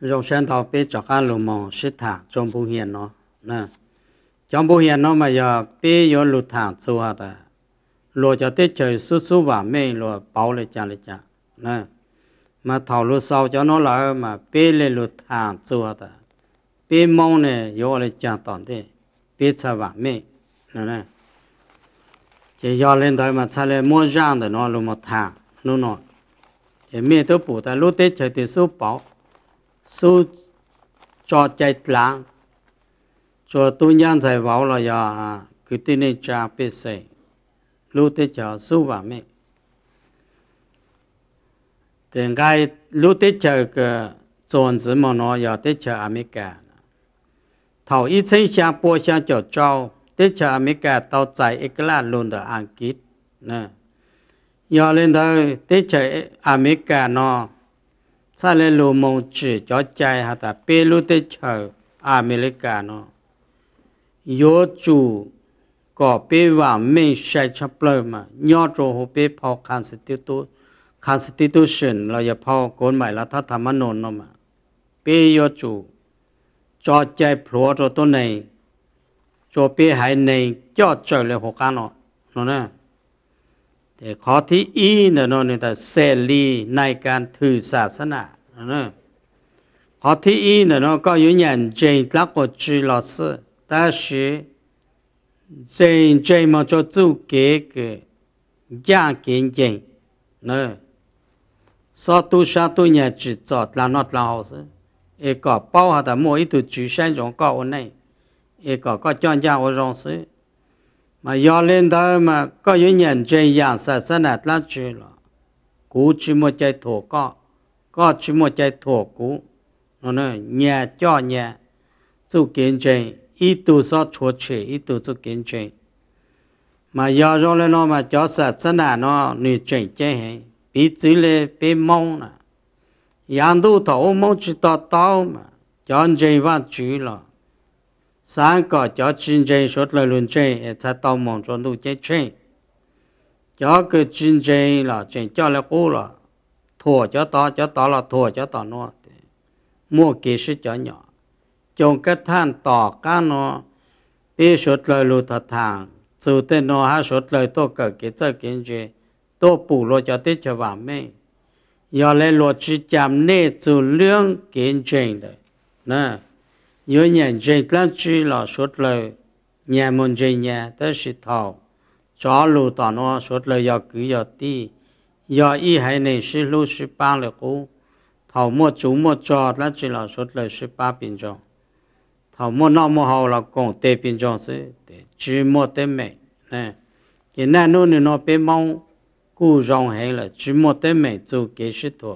rong sen tàu bé cho cá lù mò xí thả trong bùn hiền nó nè trong bùn hiền nó mà giờ bé yo lù thả xu hả ta lù cho tết trời suốt suốt và mê lù bảo lệ cha lệ cha nè mà thầu lù sau cho nó là mà bé lệ lù thả xu hả ta bé mong nè yo lệ cha tòn thế bé cha và mê nè nè chỉ do lên tới mà cha lên mua giang thì nó lù mà thả nó nó chỉ mê tới bù ta lù tết trời thì suốt bảo su cho chạy lãng cho tu nhân giải bảo là giờ à, cứ tin nên cha biết sẽ lúc tới chờ su và mẹ tiền cái lưu tới chờ cái chuẩn chỉ mà nó giờ tới chờ America thầu ít sinh xa bố xa cho châu tới chờ America tao chạy ít là luôn được ăn kít nè giờ lên đây tới chờ America nó ซาเลโลมงจีจอดใจะแตาเปรูเตเชออเมริกาเนาะโยจูก็เปว่าไม่ใช่ชัเปลมาย่อโจหเปพอคานสติตุคันสติตุชันเราจะ่พอกฎหมายรัฐธรรมนูญเนาะมาเปโยจูจอดใจพลัวตัวตัวหนจอเปหายหนจอดเจเลยหกกันเนาะเนาะ对，考题一呢，弄弄在顺利。ในการถือศาสนา，喏。考题一呢，弄，考一卷卷，那个资料是，但是，真真么就做几个，加减减，喏。少多少多少去做，然后然后是，一个包下的某一段主线中，教我呢，一个个专家我认识。mà do lên đó mà có những nhận trên dạng sa sa nạt lá chữ là cú chỉ một chạy thổ có có chỉ một chạy thổ cú nó nói nhà cho nhà chú kiến trên ít tu so chúa chỉ ít tu chú kiến trên mà do rồi lên nó mà cho sa sa nạt nó nị chỉnh chế hệ bị chữ lê bị mong nè yàn tu thổ mong chỉ tao tao mà cho anh chơi vào chữ là sáng có cho chín chế suốt lời luôn chế ta tao mong cho đủ chế chế cho cứ chín chế là chế cho là cũ là thua cho to cho to là thua cho to nó mua kỳ sự cho nhỏ chồng cái than tỏ cá nó bị suốt lời lù thật thẳng dù tên nó ha suốt lời tôi cỡ cái chơi kiến chế tôi bù lô cho tết cho vào mẹ giờ lên lô chỉ chạm nê từ lương kiến trình đấy nè nhớ nhà dây lá chi là sốt lời nhà môn dây nhà tới sự thầu chó lù tỏ nó sốt lời giờ cứ giờ đi giờ y hay này sư lưu sư ba lời cũ thầu mua chú mua cho lá chi là sốt lời sư ba bình cho thầu mua nó mua hầu là còn tê bình cho sư để chỉ mua tê mẹ nè cái nè nô nó bé mong cú rong hay là chỉ mua tê mẹ chú kế sư thua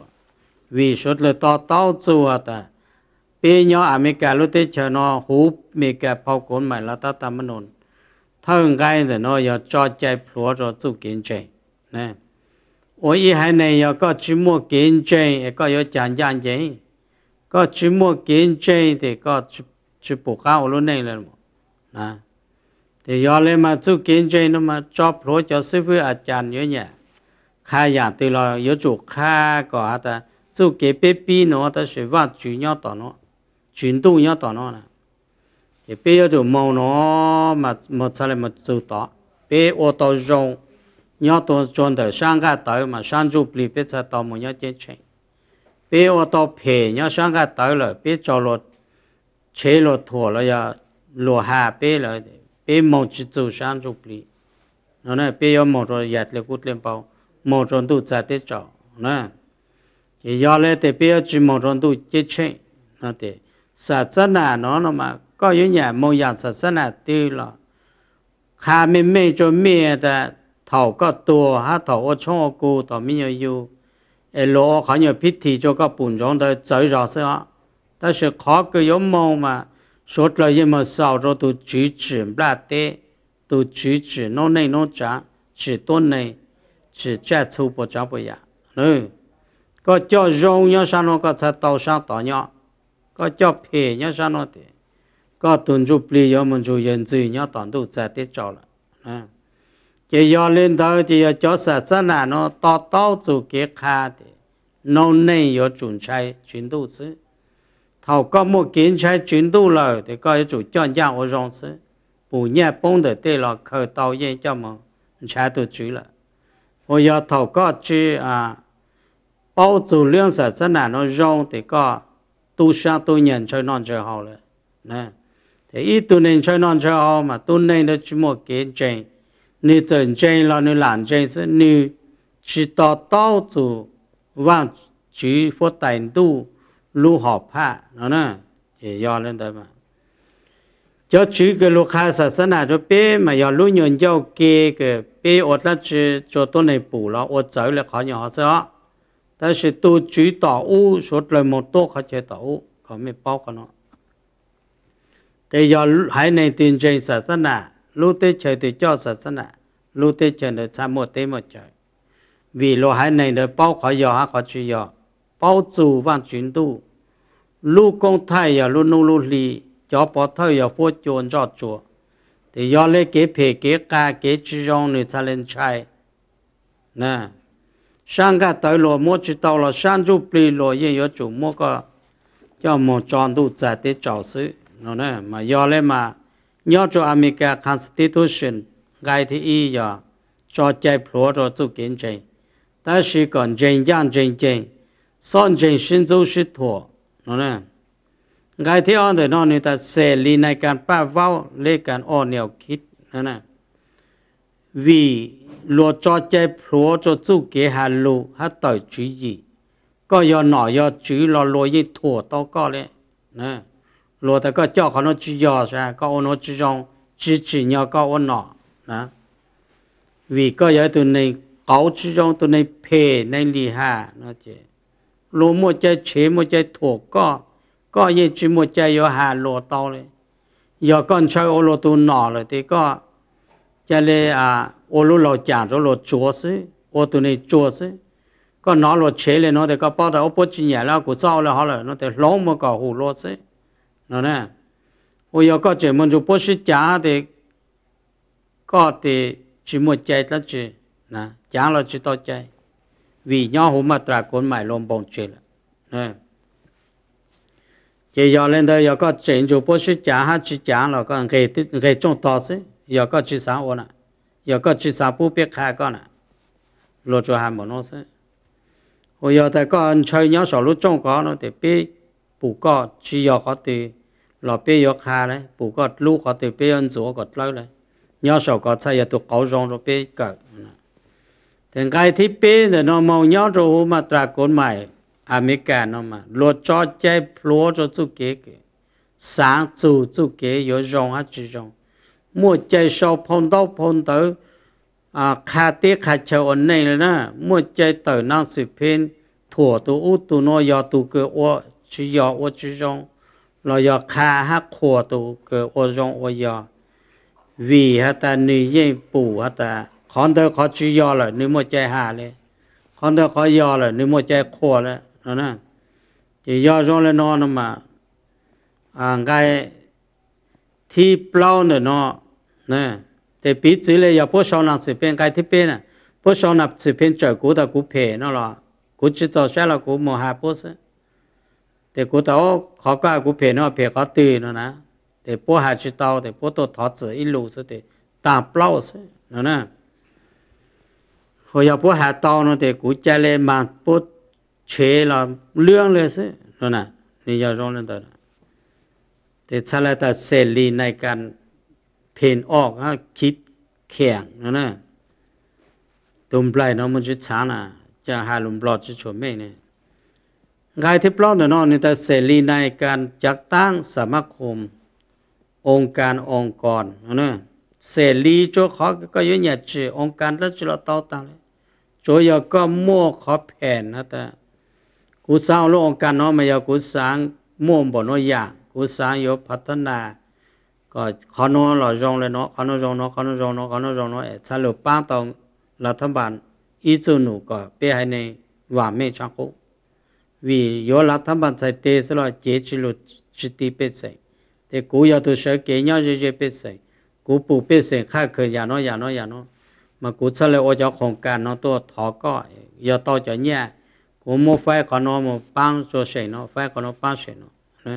vì sốt lời to tao chú à ta ปีีออเมริกาลุเตชนอหูเมกาพอกนใหม่ละตาตามนนท่างไกแต่นอยอจอใจพลัวจอจเกินใจนะโอ้ยหายในยอก็ชิมัวกินใจก็ยอจานจานใจก็ชิมัวกินใจแต่ก็ชิปุก้าวลุนองเลยนะแต่ยอเลยมาจเกินใจนมาจอพลัวจอซื้อเพื่ออาจารย์เยอะเนี่ยข้าอยากตีเรายอจุข้าก็อาจจะจูกเก็บปีนอแต่สิว่าจุยอต่อนอ chuyển tu nhớ tỏ nó nè thì bây giờ chủ màu nó mà mà sao lại mà chủ tỏ bây ô tô rong nhớ tổ chọn đời sang cả tới mà sang chụp lì bây giờ tỏ một nhớ chết chén bây ô tô phê nhớ sang cả tới rồi bây cho lột chế lột thua rồi giờ lột hà bây rồi bây màu chỉ chủ sang chụp lì nó nè, bây giờ một rồi giặt lại cút lên bao một tròn tu trả tết cho, nè chỉ do lên thì bây giờ chỉ một tròn tu chết chén nó thì ศาสนาเนาะนะมาก็ยุ่งยากมองอย่างศาสนาตีหรอข้าไม่ไม่จนเมียแต่เถ่าก็ตัวฮะเถ่าก็ช่อกูต่อไม่ยอยู่ไอ้โลเขาเนี่ยพิธีจะก็ปุ่นจงเธอใจรอเสียแต่สุดขอก็ยมมองมาสุดเลยยังมาสาวเราตัวจีจีบลาเต้ตัวจีจีโน่นนี่โน่นจ้าจีต้นนี่จีแจ้ชูปะจ้าปะยาเนอก็เจ้าโยงเนี่ยฉันก็จะเต่าฉันต่อเนี่ย个叫撇呀啥诺的，个蹲住不哩，要么就认罪，人家单独在得找了，嗯，这幺零头的要叫啥子哪呢？到到处给看的，农内有种菜，种豆子，他搞么？种菜，种豆了的，搞一种降价和上升，不年崩的对了，可导演叫么？全都走了，我要他搞去啊，包租两啥子哪能用的个？tu sa tôi nhận cho non cho họ rồi nè thế ít tu nên cho non cho họ mà tu nên nó chỉ một cái chơi như chơi chơi là như làm chơi sẽ như chỉ tao đạo chủ và chỉ phó tài tu lưu học hạ nó nè thì do lên tới mà cho chữ cái lúc khai sát sinh cho bé mà giờ lúc nhận giao kê cái bé ở đó chữ cho tôi này bù lo, ở tới là khó nhỏ sao? ta sẽ tu 但是都主导屋所來冇多嘅嘢到，佢咪包緊咯。第二喺你斷正實身啊，路啲 trời thì cho 實身啊，路啲 trời thì 差 một tí một trời. Vì lo 喺你哋包 khỏi giờ hạ khỏi chủ giờ, bao chủ văn chuyển tu. Lu công thay giờ lu nô lu lì, cho bỏ thay giờ phố chôn cho chùa. Thì giờ lấy kế phê kế ca kế chú rong người ta lên chai, Nè sang cả tới lò mua chỉ tàu là sang du đi lò yên yếu chủ mua cả cho một tròn đủ giải tế trào sự nó nè mà do lên mà nhớ cho America Constitution gai thì ý giờ cho chạy phố cho tu kiến trình ta chỉ còn trình gian trình trình son trình sinh du sĩ thua, nó nè gai thì on thì nó người ta sẽ li này càng ba vào lấy càng on nhiều khít nó nè vì lo cho chế pro cho chú kế hà lô hà tới chú gì có yo nọ yo chú lo lo gì thua to có lẽ nè lo ta có cho khó nó chú yo ra có ô nó chú rong chỉ chỉ nhau có ô nọ nè vì có yo tụi này cậu chú rong tụi này phê này lì hà nó chứ lo mua chế chế mua chế thua có có gì chú mua chế yo hà lo to lẽ giờ con chơi ô lo tụi nọ rồi thì có cho nên à ô lô lo chả rồi lo chúa sư ô tụi này chúa sư có nó lo chế lên nó thì có bao giờ bố chỉ nhà là cũng sao là họ là nó thì lố mà có hồ lô sư nó nè ôi giờ có chuyện mình chụp bố sư chả thì có thì chỉ một chạy là chỉ nè chả là chỉ to chạy vì nhau hủ mà trả cuốn mãi lôm bông chế là nè chỉ giờ lên đây giờ có chuyện chụp bố sư chả hát chỉ chả là có người người trong to sư giờ có chỉ sa ôn à giờ có chỉ sao bố biết khai con à lo cho hai món nó sẽ hồi giờ tại con chơi nhớ sổ lúc trong có nó thì biết bù có chỉ giờ có thì lo biết giờ khai đấy bù có lúc có thì biết ăn rửa có lâu đấy nhớ sổ có chơi giờ tu cậu rong rồi biết cả thì cái thì biết thì nó mau nhớ rồi mà tra cồn mày American nó mà lo cho chơi lo cho chú kế sáng chú chú kế giờ rong hết chú rong มื่อใจชอบพนเต้พนเตออ่าคาเตคาเชออนในเลยนะมื่อใจเตอนังสิเพนถั่วตัวอุตัวนอยอตัวเกอวชิยอวชิจง เรายาคาฮักขวตัวเกอวจงวยอวีฮะตานี่ยิ่ปู่ฮะตาคอนเตอขอชิยอเลยนี่มื่อใจหาเลยคอนเตอขอยอเลยนี่มื่อใจขวแล้วนะจะยอจงเลยนอนมาอ่างไกที่เปล่าเนี่ยเนาะ nè thì bí chữ này giờ bố sau nạp sự bên cái thứ bên này, bố sau nạp sự bên trời cũ ta cũ phe nó là cũ chỉ cho xe là cũ mồ hà bố sẽ thì cũ tao khó cái cũ phe nó phe có từ nó nè thì bố hà chỉ tao thì bố tôi thọ chữ ít lù sẽ thì tạm bao sẽ nó nè hồi giờ bố hà tao nó thì cũ chơi lên mà bố chế là lương lên sẽ nó nè nên giờ rồi nó tới thì sao lại ta xử lý này cần เพนออกอ่ะคิดแข็งนะนะตุ่มปลายน้องมันจะช้าน่ะจะหาลุมปลอดจะชวนไม่เนี่ยกายที่ปลอดเนาะนี่แต่ เสรีในการจัดตั้งสมาคมองค์การองค์กรนะนะเสรีโจขอก็ยุ่งยากจีองค์การแล้วจะเราต่อตามเลยโจยก็โม่ขอแผ่นนะแต่กูสร้างโลกองค์การเนาะไม่ยากูสร้างโม่บ่นอย่างกูสร้างยพัฒนา có khó nó là dòng lên nó khó nó dòng nó khó nó dòng nó khó nó dòng nó xa lửa ba tàu là thâm bản ý sư nụ có bê hai này và mê trang cũ vì yếu là thâm bản sai tê sẽ là chế chỉ lụt chỉ tì bê sẻ thì cú yếu tu sở kế nhau dễ dễ bê sẻ cú bù bê sẻ khai khởi nhà nó nhà nó nhà nó mà cú xa lửa ô cho khổng cả nó tua thỏ có yếu to cho nhà cú mua phai có nó một băng cho sẻ nó phai có nó băng sẻ nó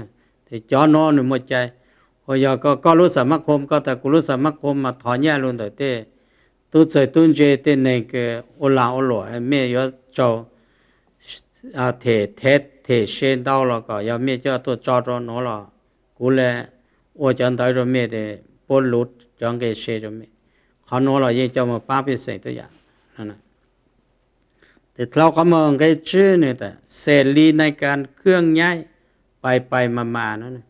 thì cho nó nó một chai พอยาก็ก็รู้สมัครคมก็แต่กูรู้สมัครคมมาถอนแย่ลงแต่เต้ตัวเจตุนเจเต้นในเก็อุลางอุล่อไม่ยอดจออาเทเทเทเชนดาวแล้วก็ยังไม่เจ้าตัวจอดอนอละกูเลยโอจันได้รู้แม่เต้ปลุดจังเกเชรู้แม่ขานอละยังจะมาป้าพิเศษตัวอย่างนั่นนะแต่เราเกามองเกชื่อเนี่ยแต่เสรีในการเครื่องย้ายไปไปมามานั่นนะ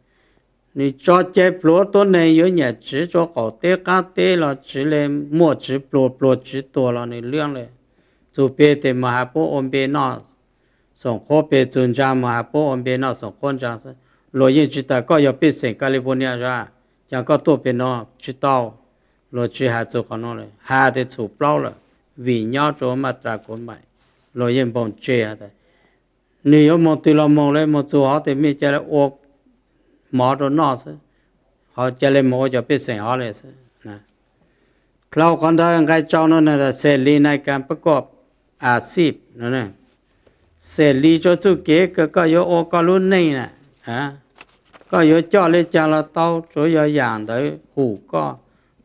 你做这波多呢，有日子做搞得搞得了，只嘞莫只波波只多了，你量嘞，就别的嘛还不安别那，上课别专家嘛还不安别那上课讲是，罗英知道个要变成加利福尼亚是吧？ยังก็ตัวเป็นนอจิตเอาโลจิหาจุขนอเลยหาได้ถูกเปล่าเลยวิญญาณโจมาตรากลใหม่โลยังบ่งเจียแต่นี่ยมองตีเรามองเลยมองจูเขาแต่มีใจละอก mò đồ nọ sẽ họ chơi lên mò cho biết sinh họ lên sẽ nè lâu còn đó cái cho nó là xe li này cái bắt cọp à ship nó nè xe li cho chú kế cái có yếu ô có luôn này nè à có yếu cho lên cho là tao chỗ yếu dạng tới hủ có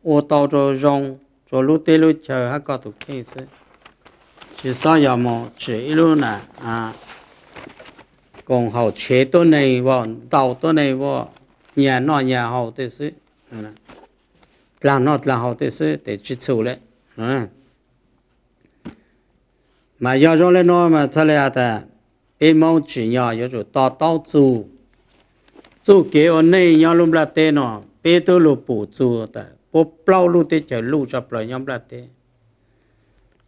ô tao cho rong cho lúc tê lúc chờ hát có tụ kê sẽ chỉ sao giờ mò chỉ luôn nè à còn hậu chế tôi này vợ tàu tôi này vợ nhà nọ nhà hậu thế sự là nọ là hậu thế sự để chỉ chủ đấy mà do rồi lên nó mà cho lên à ta em mau chỉ nhỏ do rồi to tao chủ chủ kế ở này nhau luôn là tên nó bé tôi lù bù chủ ta bố bao lù tê chơi lù chập lại nhóm là thế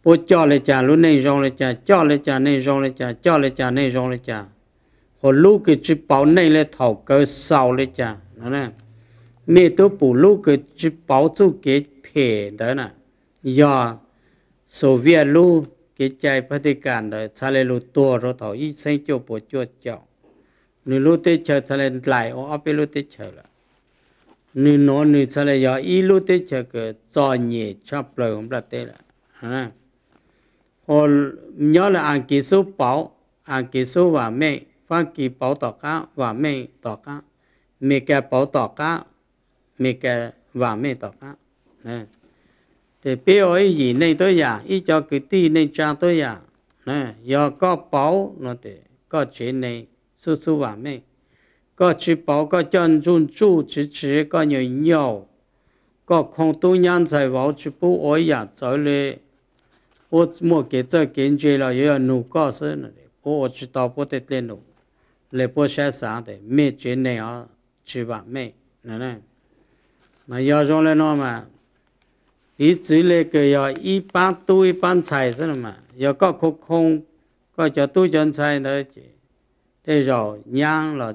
bố cho lại cha luôn này cho lại cha cho lại cha này cho lại cha cho lại cha này rong lại cha พอลูกก็จะเป่าในเลยเท่าเกิเศร้าเลยจ้ะนั่นแหละเมื่อตัวปู่ลูกก็จะเป่าจู่เกิดเพเด้อน่ะยาโซเวียตลูกเกิดใจพฤติการเลยชาเลลูตัวเราเท่าอีเซงโจปวดจู่เจ้าหนึ่งลูกเตเชอชาเลนไหลอ๋อไปลูกเตเชอละหนูนงโนหนูชาเลยาอีลูกเตเชอเกิดจอเย่ชอบเปลือยของประเทศละฮะพอย้อนละอังกิสุเป่าอังกิสุว่าไม่ và kỳ bảo tỏ cá và mê tỏ cá mê kè bảo tỏ cá mê kè và mê tỏ cá nè thì biểu ấy gì này tôi ya ý cho cái ti này cha tôi ya nè do có bảo nó thì có chuyện này su su và mê có chỉ bảo có chân chun chú chỉ chỉ có nhiều nhiều có không tu nhân tài bảo chỉ bù ấy ya rồi lê ô mua cái chơi kiến chơi là yêu nụ có sự này ô chỉ đạo bút để lên nụ le po sha sa de me che ne a chi ba me na na mà do trong lên nó mà ý chỉ lệ cái giờ ý bán tu ý bán xài thế mà giờ có khúc không có cho tu chân xài nữa chứ thế rồi nhang là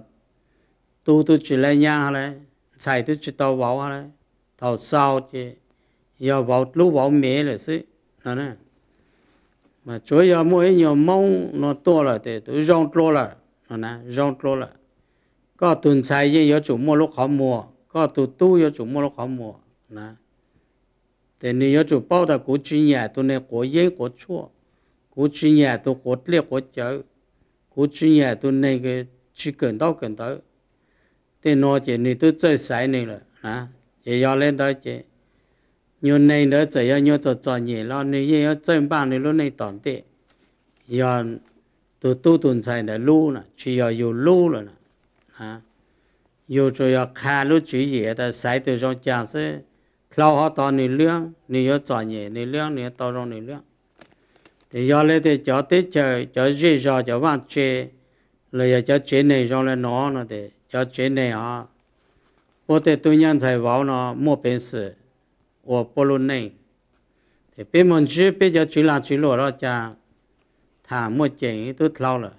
tu tu chỉ lấy nhang đấy xài tu chỉ tàu bảo đấy tàu sao chứ giờ bảo lúc bảo mẹ là xí nó nè mà chỗ giờ mỗi nhiều mong nó to là thì tôi rong to là nó nè rong trô là có tuần sai với gió chủ mua lúc khó mùa có tu tu gió chủ mua lúc khó mùa nè thì nếu gió chủ bao ta cố chuyên nhà tôi nên cố dễ cố chua cố chuyên nhà tôi cố liệt cố chở cố chuyên nhà tôi nên cái chỉ cần đâu cần tới thì nó chỉ nếu tôi chơi sai này là nè chỉ do lên tới chỉ nhiều này nữa chỉ do nhiều trò trò nhẹ lo nếu chơi bạn này này tỏn tệ giờ tu tu tuần sai là lu nè chỉ có yêu lu rồi nè à yêu cho yêu khá lu chỉ gì ta sai từ trong chàng sẽ lâu họ to nỉ lương nỉ yêu chọn nhẹ nỉ lương nỉ to trong nỉ lương thì giờ lấy thì cho tết chờ cho gì cho cho bạn chê rồi cho chế này trong lên nó nó để cho chế này họ bố thì tôi nhận thấy vào nó mua bên sự của bố luôn này thì bên mình chứ bây giờ chỉ là chỉ lúa đó cha ถ้ามัวเจงตัวเท่าเลย